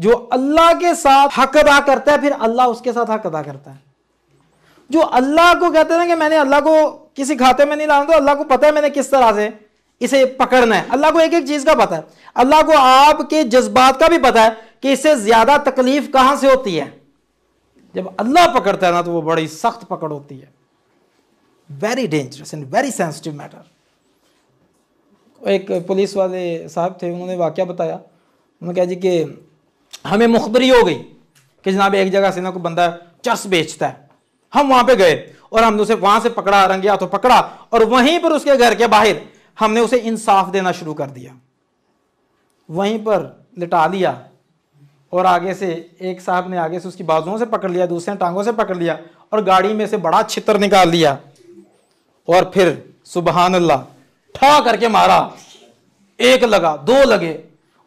जो अल्लाह के साथ हक अदा करता है फिर अल्लाह उसके साथ हक अदा करता है जो अल्लाह को कहते हैं कि मैंने अल्लाह को किसी खाते में नहीं लाना तो अल्लाह को पता है मैंने किस तरह से इसे पकड़ना है अल्लाह को एक एक चीज का पता है अल्लाह को आपके जज्बात का भी पता है कि इससे ज्यादा तकलीफ कहां से होती है जब अल्लाह पकड़ता है ना तो वो बड़ी सख्त पकड़ होती है very dangerous and very sensitive matter एक पुलिस वाले साहब थे उन्होंने वाक्य बताया उन्होंने कहा जी कि हमें मुखबरी हो गई कि जनाब एक जगह से ना कोई बंदा चस बेचता है हम वहां पे गए और हमने उसे वहां से पकड़ा रंगे हाथों पकड़ा और वहीं पर उसके घर के बाहर हमने उसे इंसाफ देना शुरू कर दिया वहीं पर लिटा दिया और आगे से एक साहब ने आगे से उसकी बाजुओं से पकड़ लिया दूसरे टांगों से पकड़ लिया और गाड़ी में से बड़ा छितर निकाल लिया और फिर सुबहान अल्लाह ठा करके मारा एक लगा दो लगे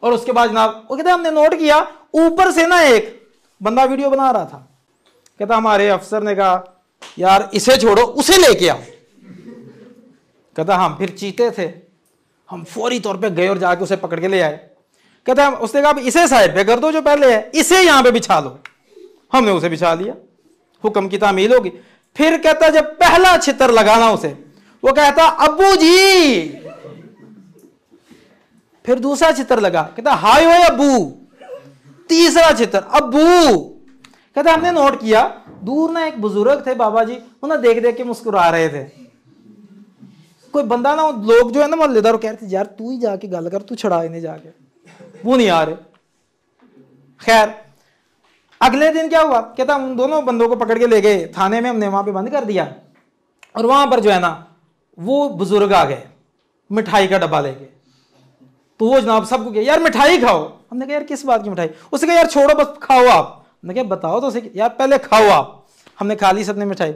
और उसके बाद जनाब वो कहते हमने नोट किया ऊपर से ना एक बंदा वीडियो बना रहा था कहता हमारे अफसर ने कहा यार इसे छोड़ो उसे लेके आओ कहता हम हाँ, फिर चीते थे हम फौरी तौर पे गए और जाके उसे पकड़ के ले आए कहता हम उसने कहा इसे साइड पे कर दो जो पहले है इसे यहां पे बिछा लो हमने उसे बिछा लिया हुक्म की तामील होगी फिर कहता जब पहला छितर लगाना उसे वो कहता अबू जी फिर दूसरा चित्र लगा कहता हाय हो अबू तीसरा चित्र अबू कहते हमने नोट किया दूर ना एक बुजुर्ग थे बाबा जी उन्हें देख देख के मुस्कुरा रहे थे कोई बंदा ना लोग जो है ना मोहल्लेदार कह रहे थे यार तू ही जाके गल कर तू छड़ा इन्हें जाके वो नहीं आ रहे खैर अगले दिन क्या हुआ कहता हम दोनों बंदों को पकड़ के ले गए थाने में हमने वहां पे बंद कर दिया और वहां पर जो है ना वो बुजुर्ग आ गए मिठाई का डब्बा लेके तो वो जनाब सबको क्या यार मिठाई खाओ हमने कहा यार किस बात की मिठाई उसे कहा यार छोड़ो बस खाओ आप हमने कहा बताओ तो उसे यार पहले खाओ आप हमने खा ली सबने मिठाई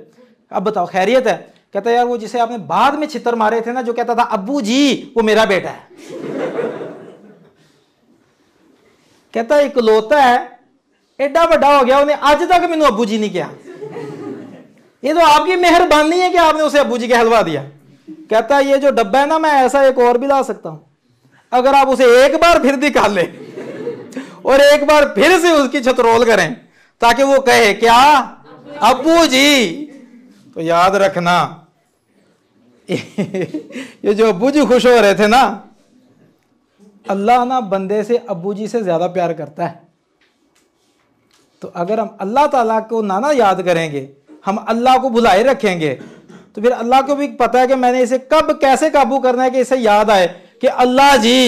अब बताओ खैरियत है कहता यार वो जिसे आपने बाद में छितर मारे थे ना जो कहता था अबू जी वो मेरा बेटा है कहता इकलौता है एडा बड़ा हो गया उन्हें आज तक मैंने अबू जी नहीं किया ये तो आपकी मेहरबानी है कि आपने उसे अबू जी का हलवा दिया कहता है ये जो डब्बा है ना मैं ऐसा एक और भी ला सकता हूं अगर आप उसे एक बार फिर दिखा लें और एक बार फिर से उसकी छतरोल करें ताकि वो कहे क्या अबू जी तो याद रखना ये जो अबू जी खुश हो रहे थे ना अल्लाह ना बंदे से अबू जी से ज़्यादा प्यार करता है तो अगर हम अल्लाह ताला को नाना याद करेंगे हम अल्लाह को भुलाए रखेंगे तो फिर अल्लाह को भी पता है कि मैंने इसे कब कैसे काबू करना है कि इसे याद आए कि अल्लाह जी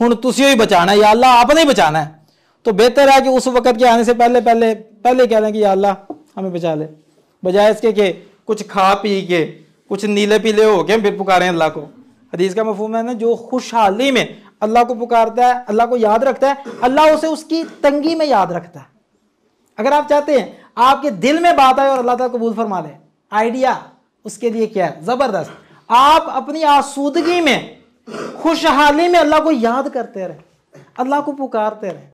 हूँ तुम्हें ही बचाना है या अल्लाह आपने ही बचाना है तो बेहतर है कि उस वक्त के आने से पहले पहले पहले कह दें कि या अल्लाह हमें बचा ले बजाय इसके कि कुछ खा पी के कुछ नीले पीले हो गए फिर पुकारें अल्लाह को हदीस का मफहम है ना जो खुशहाली में अल्लाह को पुकारता है अल्लाह को याद रखता है अल्लाह उसे उसकी तंगी में याद रखता है अगर आप चाहते हैं आपके दिल में बात आए और अल्लाह तक कबूल फरमा ले आइडिया उसके लिए क्या है ज़बरदस्त आप अपनी आसूदगी में खुशहाली में अल्लाह को याद करते रहे अल्लाह को पुकारते रहे